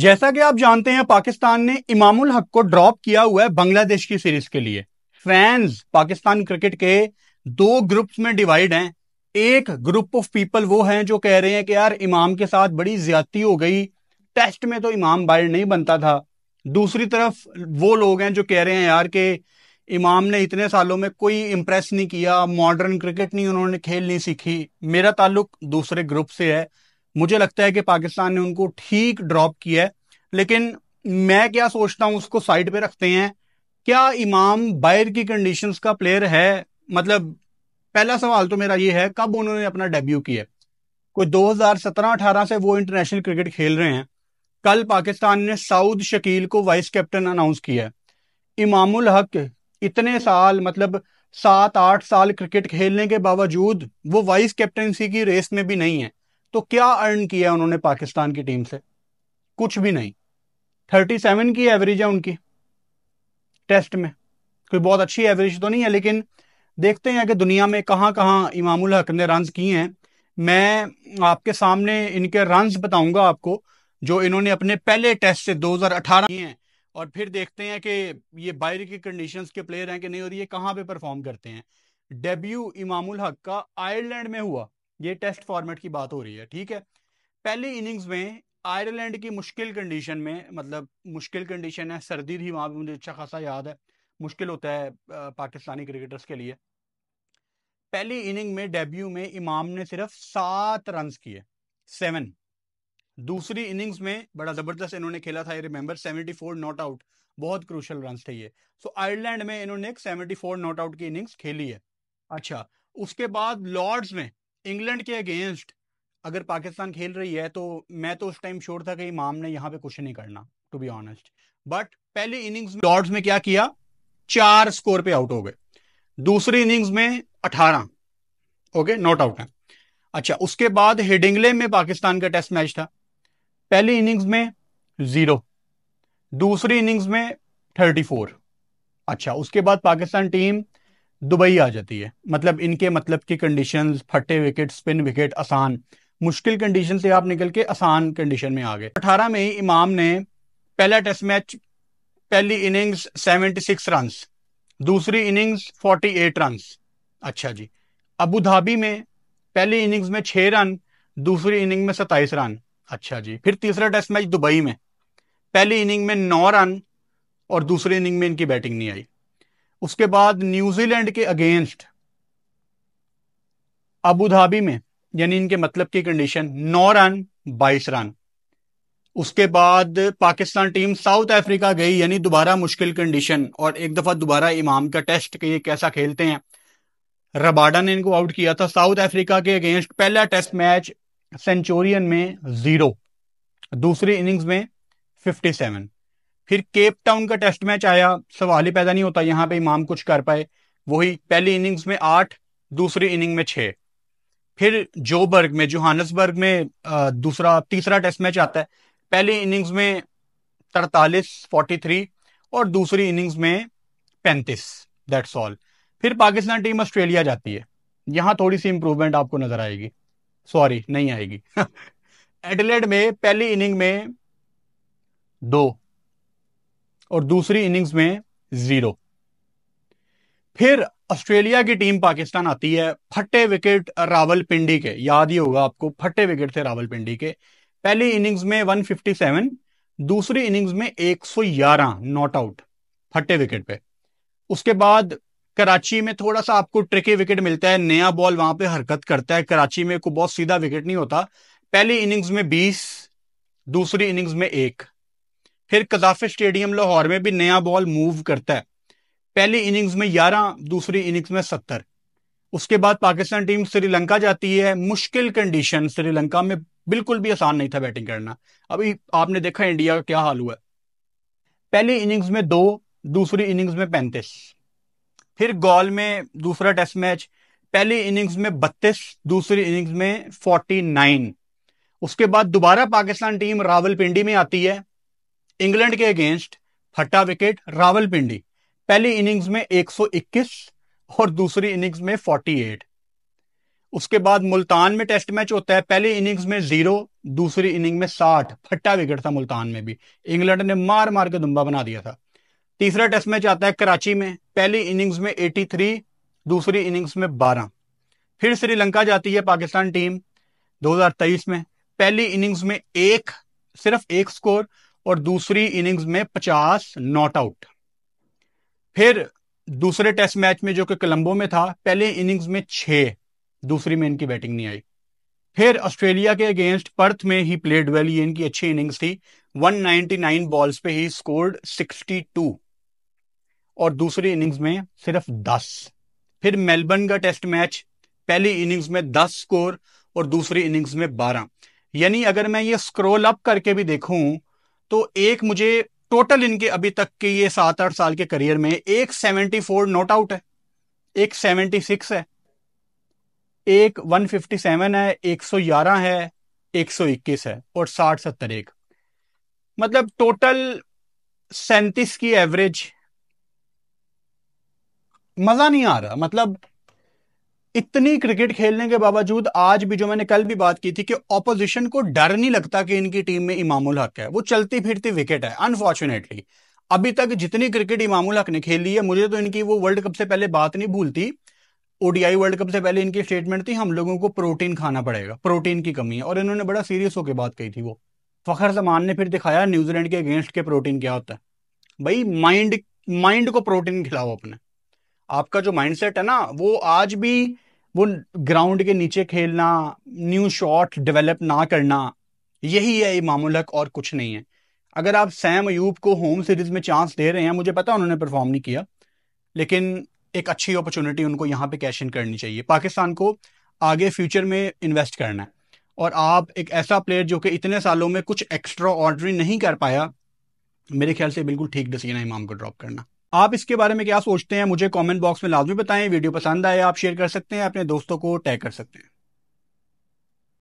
जैसा कि आप जानते हैं पाकिस्तान ने इमामुल हक को ड्रॉप किया हुआ है बांग्लादेश की सीरीज के लिए फैंस पाकिस्तान क्रिकेट के दो ग्रुप्स में डिवाइड हैं एक ग्रुप ऑफ पीपल वो हैं जो कह रहे हैं कि यार इमाम के साथ बड़ी ज्यादती हो गई टेस्ट में तो इमाम बाइड नहीं बनता था दूसरी तरफ वो लोग हैं जो कह रहे हैं यार के इमाम ने इतने सालों में कोई इंप्रेस नहीं किया मॉडर्न क्रिकेट नहीं उन्होंने खेल नहीं सीखी मेरा ताल्लुक दूसरे ग्रुप से है मुझे लगता है कि पाकिस्तान ने उनको ठीक ड्रॉप किया है लेकिन मैं क्या सोचता हूं उसको साइड पे रखते हैं क्या इमाम बायर की कंडीशंस का प्लेयर है मतलब पहला सवाल तो मेरा ये है कब उन्होंने अपना डेब्यू किया कोई 2017-18 से वो इंटरनेशनल क्रिकेट खेल रहे हैं कल पाकिस्तान ने साउद शकील को वाइस कैप्टन अनाउंस किया इमामुल हक इतने साल मतलब सात आठ साल क्रिकेट खेलने के बावजूद वो वाइस कैप्टनसी की रेस में भी नहीं है तो क्या अर्न किया उन्होंने पाकिस्तान की टीम से कुछ भी नहीं थर्टी सेवन की एवरेज है उनकी टेस्ट में कोई बहुत अच्छी एवरेज तो नहीं है लेकिन देखते हैं कि दुनिया में कहाँ कहाँ इमामुल हक ने रन किए हैं मैं आपके सामने इनके रन बताऊंगा आपको जो इन्होंने अपने पहले टेस्ट से 2018 किए हैं और फिर देखते हैं कि ये बाहर की कंडीशंस के प्लेयर हैं कि नहीं और ये कहाँ पे परफॉर्म करते हैं डेब्यू इमामुल हक का आयरलैंड में हुआ ये टेस्ट फॉर्मेट की बात हो रही है ठीक है पहली इनिंग्स में आयरलैंड की मुश्किल कंडीशन में मतलब मुश्किल कंडीशन है सर्दी थी वहां भी मुझे अच्छा खासा याद है मुश्किल होता है पाकिस्तानी क्रिकेटर्स के लिए पहली इनिंग में डेब्यू में इमाम ने सिर्फ सात रन किए सेवन दूसरी इनिंग्स में बड़ा जबरदस्त इन्होंने खेला था remember seventy four not out बहुत क्रूशल रन थे ये सो so, आयरलैंड में इन्होंने एक सेवेंटी फोर नॉट आउट की इनिंग्स खेली है अच्छा उसके बाद लॉर्ड्स में इंग्लैंड के अगेंस्ट अगर पाकिस्तान खेल रही है तो मैं तो उस टाइम श्योर था कि इमाम ने यहाँ पे कुछ नहीं करना टू बी ऑनेस्ट बट पहले इनिंग्स में लॉर्ड्स में क्या किया चार स्कोर पे आउट हो गए दूसरी इनिंग्स में अठारह ओके नॉट आउट है अच्छा उसके बाद हेडिंगले में पाकिस्तान का टेस्ट मैच था पहली इनिंग्स में जीरो दूसरी इनिंग्स में थर्टी फोर अच्छा उसके बाद पाकिस्तान टीम दुबई आ जाती है मतलब इनके मतलब की कंडीशन फटे विकेट स्पिन विकेट आसान मुश्किल कंडीशन से आप निकल के आसान कंडीशन में आ गए अठारह में ही इमाम ने पहला टेस्ट मैच पहली इनिंग्स सेवेंटी सिक्स रन दूसरी इनिंग्स फोर्टी एट रन अच्छा जी अबू धाबी में पहली इनिंग्स में छह रन दूसरी इनिंग में सत्ताईस रन अच्छा जी फिर तीसरा टेस्ट मैच दुबई में पहली इनिंग में नौ रन और दूसरी इनिंग में इनकी बैटिंग नहीं आई उसके बाद न्यूजीलैंड के अगेंस्ट अबू धाबी में यानी इनके मतलब की कंडीशन नौ रन बाईस रन उसके बाद पाकिस्तान टीम साउथ अफ्रीका गई यानी दोबारा मुश्किल कंडीशन और एक दफा दोबारा इमाम का टेस्ट के ये कैसा खेलते हैं रबाडा ने इनको आउट किया था साउथ अफ्रीका के अगेंस्ट पहला टेस्ट मैच सेंचुरियन में जीरो दूसरी इनिंग्स में 57 फिर केप टाउन का टेस्ट मैच आया सवाल ही पैदा नहीं होता यहाँ पे इमाम कुछ कर पाए वही पहली इनिंग्स में आठ दूसरी इनिंग में छः फिर जोबर्ग में जोहानसबर्ग में दूसरा तीसरा टेस्ट मैच आता है पहली इनिंग्स में तरतालीस फोर्टी थ्री और दूसरी इनिंग्स में पैंतीस दैट्स ऑल फिर पाकिस्तान टीम ऑस्ट्रेलिया जाती है यहां थोड़ी सी इंप्रूवमेंट आपको नजर आएगी सॉरी नहीं आएगी एडलेड में पहली इनिंग में दो और दूसरी इनिंग्स में जीरो फिर ऑस्ट्रेलिया की टीम पाकिस्तान आती है फटे विकेट रावल पिंडी के याद ही होगा आपको फटे विकेट थे रावल पिंडी के पहली इनिंग्स में 157 दूसरी इनिंग्स में 111 नॉट आउट फटे विकेट पे उसके बाद कराची में थोड़ा सा आपको ट्रिकी विकेट मिलता है नया बॉल वहां पे हरकत करता है कराची में को बहुत सीधा विकेट नहीं होता पहली इनिंग्स में 20 दूसरी इनिंग्स में एक फिर कजाफे स्टेडियम लाहौर में भी नया बॉल मूव करता है पहली इनिंग्स में ग्यारह दूसरी इनिंग्स में सत्तर उसके बाद पाकिस्तान टीम श्रीलंका जाती है मुश्किल कंडीशन श्रीलंका में बिल्कुल भी आसान नहीं था बैटिंग करना अभी आपने देखा इंडिया का क्या हाल हुआ पहली इनिंग्स में दो दूसरी इनिंग्स में पैंतीस फिर गोल में दूसरा टेस्ट मैच पहली इनिंग्स में बत्तीस दूसरी इनिंग्स में फोर्टी नाइन उसके बाद दोबारा पाकिस्तान टीम रावलपिंडी में आती है इंग्लैंड के अगेंस्ट फटा विकेट रावलपिंडी पहली इनिंग्स में 121 और दूसरी इनिंग्स में 48 उसके बाद मुल्तान में टेस्ट मैच होता है पहली इनिंग्स में जीरो दूसरी इनिंग में साठ फट्टा विकेट था मुल्तान में भी इंग्लैंड ने मार मार के दुम्बा बना दिया था तीसरा टेस्ट मैच आता है कराची में पहली इनिंग्स में 83 दूसरी इनिंग्स में 12 फिर श्रीलंका जाती है पाकिस्तान टीम 2023 में पहली इनिंग्स में एक सिर्फ एक स्कोर और दूसरी इनिंग्स में पचास नॉट आउट फिर दूसरे टेस्ट मैच में जो कि कोलंबो में था पहले इनिंग्स में छह दूसरी में इनकी बैटिंग नहीं आई फिर ऑस्ट्रेलिया के अगेंस्ट पर्थ में ही प्लेड वेल ये इनकी अच्छी इनिंग्स थी 199 बॉल्स पे ही स्कोर्ड 62 और दूसरी इनिंग्स में सिर्फ 10 फिर मेलबर्न का टेस्ट मैच पहली इनिंग्स में 10 स्कोर और दूसरी इनिंग्स में 12 यानी अगर मैं ये स्क्रोल अप करके भी देखूं तो एक मुझे टोटल इनके अभी तक के ये सात आठ साल के करियर में एक सेवेंटी फोर नोट आउट है एक सेवेंटी सिक्स है एक वन फिफ्टी सेवन है एक सौ ग्यारह है एक सौ इक्कीस है और साठ सत्तर एक मतलब टोटल सैंतीस की एवरेज मजा नहीं आ रहा मतलब इतनी क्रिकेट खेलने के बावजूद आज भी जो मैंने कल भी बात की थी कि ऑपोजिशन को डर नहीं लगता कि इनकी टीम में इमामुल हक है वो चलती फिरती विकेट है अनफॉर्चुनेटली अभी तक जितनी क्रिकेट इमामुल हक ने खेली है मुझे तो इनकी वो वर्ल्ड कप से पहले बात नहीं भूलती ओडीआई वर्ल्ड कप से पहले इनकी स्टेटमेंट थी हम लोगों को प्रोटीन खाना पड़ेगा प्रोटीन की कमी है और इन्होंने बड़ा सीरियस होकर बात कही थी वो फखर जमान ने फिर दिखाया न्यूजीलैंड के अगेंस्ट के प्रोटीन क्या होता है भाई माइंड माइंड को प्रोटीन खिलाओ अपने आपका जो माइंडसेट है ना वो आज भी वो ग्राउंड के नीचे खेलना न्यू शॉट डेवलप ना करना यही है इमामुल और कुछ नहीं है अगर आप सैम अयूब को होम सीरीज में चांस दे रहे हैं मुझे पता उन्होंने परफॉर्म नहीं किया लेकिन एक अच्छी अपॉर्चुनिटी उनको यहाँ पे कैश इन करनी चाहिए पाकिस्तान को आगे फ्यूचर में इन्वेस्ट करना है और आप एक ऐसा प्लेयर जो कि इतने सालों में कुछ एक्स्ट्रा ऑर्डरी नहीं कर पाया मेरे ख्याल से बिल्कुल ठीक डिसीजन है इमाम को ड्रॉप करना आप इसके बारे में क्या सोचते हैं मुझे कमेंट बॉक्स में लाजमी बताएं वीडियो पसंद आए आप शेयर कर सकते हैं अपने दोस्तों को टैग कर सकते हैं